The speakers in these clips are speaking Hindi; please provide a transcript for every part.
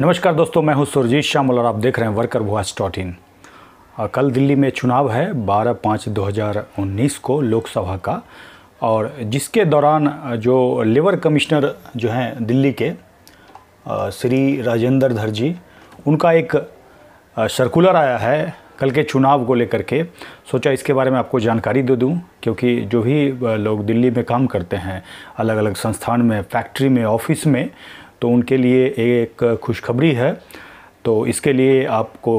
नमस्कार दोस्तों मैं हूं सुरजीत श्यामल और आप देख रहे हैं वर्कर वॉच डॉट इन कल दिल्ली में चुनाव है 12 पाँच 2019 को लोकसभा का और जिसके दौरान जो लेबर कमिश्नर जो हैं दिल्ली के श्री राजेंद्र धर जी उनका एक सर्कुलर आया है कल के चुनाव को लेकर के सोचा इसके बारे में आपको जानकारी दे दूं क्योंकि जो भी लोग दिल्ली में काम करते हैं अलग अलग संस्थान में फैक्ट्री में ऑफिस में तो उनके लिए एक खुशखबरी है तो इसके लिए आपको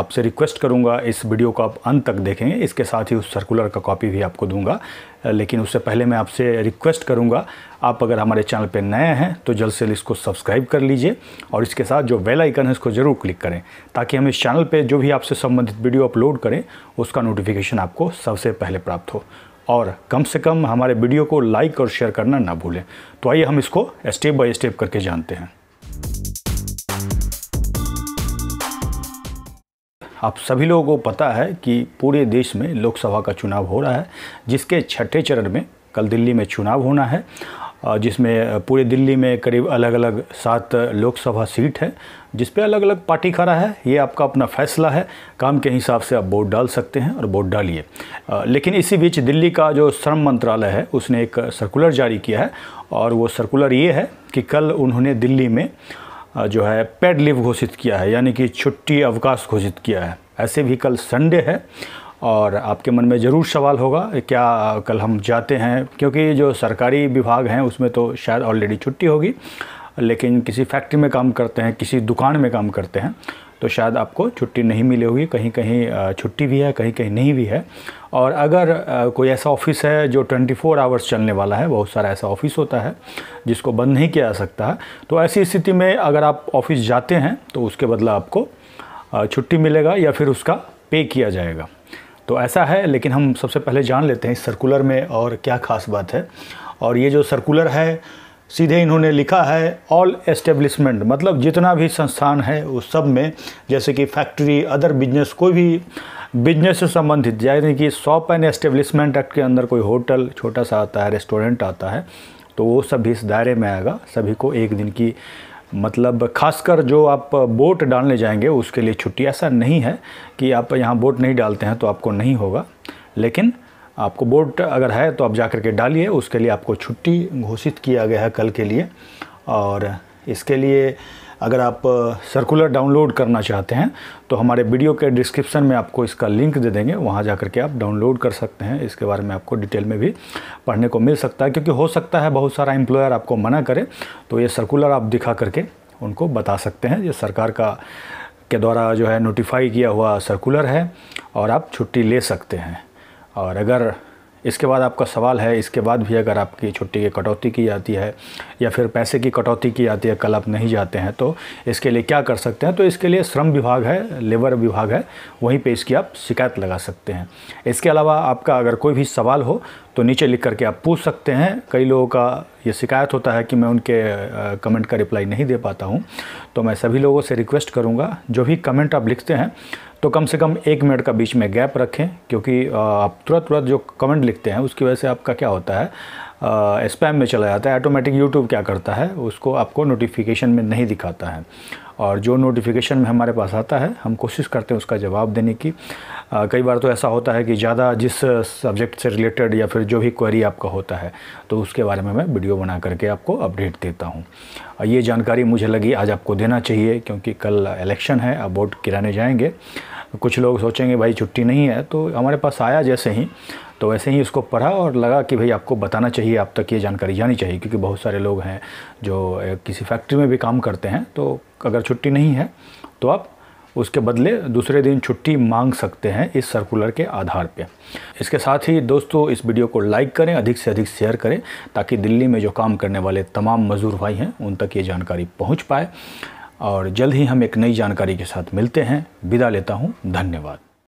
आपसे रिक्वेस्ट करूंगा इस वीडियो को आप अंत तक देखेंगे इसके साथ ही उस सर्कुलर का कॉपी भी आपको दूंगा लेकिन उससे पहले मैं आपसे रिक्वेस्ट करूंगा आप अगर हमारे चैनल पर नए हैं तो जल्द से जल्द इसको सब्सक्राइब कर लीजिए और इसके साथ जो बेल आइकन है इसको ज़रूर क्लिक करें ताकि हम इस चैनल पर जो भी आपसे संबंधित वीडियो अपलोड करें उसका नोटिफिकेशन आपको सबसे पहले प्राप्त हो और कम से कम हमारे वीडियो को लाइक और शेयर करना ना भूलें तो आइए हम इसको स्टेप बाय स्टेप करके जानते हैं आप सभी लोगों को पता है कि पूरे देश में लोकसभा का चुनाव हो रहा है जिसके छठे चरण में कल दिल्ली में चुनाव होना है जिसमें पूरे दिल्ली में करीब अलग अलग सात लोकसभा सीट है जिस पे अलग अलग पार्टी खड़ा है ये आपका अपना फैसला है काम के हिसाब से आप वोट डाल सकते हैं और वोट डालिए लेकिन इसी बीच दिल्ली का जो श्रम मंत्रालय है उसने एक सर्कुलर जारी किया है और वो सर्कुलर ये है कि कल उन्होंने दिल्ली में जो है पेड लीव घोषित किया है यानी कि छुट्टी अवकाश घोषित किया है ऐसे भी कल संडे है और आपके मन में ज़रूर सवाल होगा क्या कल हम जाते हैं क्योंकि जो सरकारी विभाग हैं उसमें तो शायद ऑलरेडी छुट्टी होगी लेकिन किसी फैक्ट्री में काम करते हैं किसी दुकान में काम करते हैं तो शायद आपको छुट्टी नहीं मिली होगी कहीं कहीं छुट्टी भी है कहीं कहीं नहीं भी है और अगर कोई ऐसा ऑफिस है जो 24 फोर आवर्स चलने वाला है बहुत सारा ऐसा ऑफिस होता है जिसको बंद नहीं किया जा सकता है तो ऐसी स्थिति में अगर आप ऑफिस जाते हैं तो उसके बदला आपको छुट्टी मिलेगा या फिर उसका पे किया जाएगा तो ऐसा है लेकिन हम सबसे पहले जान लेते हैं इस सर्कुलर में और क्या ख़ास बात है और ये जो सर्कुलर है सीधे इन्होंने लिखा है ऑल एस्टेब्लिशमेंट मतलब जितना भी संस्थान है उस सब में जैसे कि फैक्ट्री अदर बिजनेस कोई भी बिजनेस से संबंधित यानी कि शॉप एंड एस्टेब्लिशमेंट एक्ट के अंदर कोई होटल छोटा सा आता है रेस्टोरेंट आता है तो वो सब इस दायरे में आएगा सभी को एक दिन की मतलब खासकर जो आप बोट डालने जाएंगे उसके लिए छुट्टी ऐसा नहीं है कि आप यहाँ बोट नहीं डालते हैं तो आपको नहीं होगा लेकिन आपको बोट अगर है तो आप जा के डालिए उसके लिए आपको छुट्टी घोषित किया गया है कल के लिए और इसके लिए अगर आप सर्कुलर डाउनलोड करना चाहते हैं तो हमारे वीडियो के डिस्क्रिप्शन में आपको इसका लिंक दे देंगे वहाँ जा के आप डाउनलोड कर सकते हैं इसके बारे में आपको डिटेल में भी पढ़ने को मिल सकता है क्योंकि हो सकता है बहुत सारा एम्प्लॉयर आपको मना करे तो ये सर्कुलर आप दिखा करके उनको बता सकते हैं ये सरकार का के द्वारा जो है नोटिफाई किया हुआ सर्कुलर है और आप छुट्टी ले सकते हैं और अगर इसके बाद आपका सवाल है इसके बाद भी अगर आपकी छुट्टी की कटौती की जाती है या फिर पैसे की कटौती की जाती है कल आप नहीं जाते हैं तो इसके लिए क्या कर सकते हैं तो इसके लिए श्रम विभाग है लेबर विभाग है वहीं पर इसकी आप शिकायत लगा सकते हैं इसके अलावा आपका अगर कोई भी सवाल हो तो नीचे लिख करके आप पूछ सकते हैं कई लोगों का ये शिकायत होता है कि मैं उनके कमेंट का रिप्लाई नहीं दे पाता हूँ तो मैं सभी लोगों से रिक्वेस्ट करूँगा जो भी कमेंट आप लिखते हैं तो कम से कम एक मिनट का बीच में गैप रखें क्योंकि आप तुरंत तुरंत जो कमेंट लिखते हैं उसकी वजह से आपका क्या होता है स्पैम में चला जाता है ऑटोमेटिक यूट्यूब क्या करता है उसको आपको नोटिफिकेशन में नहीं दिखाता है और जो नोटिफिकेशन में हमारे पास आता है हम कोशिश करते हैं उसका जवाब देने की आ, कई बार तो ऐसा होता है कि ज़्यादा जिस सब्जेक्ट से रिलेटेड या फिर जो भी क्वेरी आपका होता है तो उसके बारे में मैं वीडियो बना करके आपको अपडेट देता हूँ ये जानकारी मुझे लगी आज आपको देना चाहिए क्योंकि कल इलेक्शन है अब वोट गिराने जाएंगे कुछ लोग सोचेंगे भाई छुट्टी नहीं है तो हमारे पास आया जैसे ही तो वैसे ही उसको पढ़ा और लगा कि भाई आपको बताना चाहिए आप तक ये जानकारी जानी चाहिए क्योंकि बहुत सारे लोग हैं जो किसी फैक्ट्री में भी काम करते हैं तो अगर छुट्टी नहीं है तो आप उसके बदले दूसरे दिन छुट्टी मांग सकते हैं इस सर्कुलर के आधार पे इसके साथ ही दोस्तों इस वीडियो को लाइक करें अधिक से अधिक शेयर करें ताकि दिल्ली में जो काम करने वाले तमाम मज़दूर भाई हैं उन तक ये जानकारी पहुंच पाए और जल्द ही हम एक नई जानकारी के साथ मिलते हैं विदा लेता हूँ धन्यवाद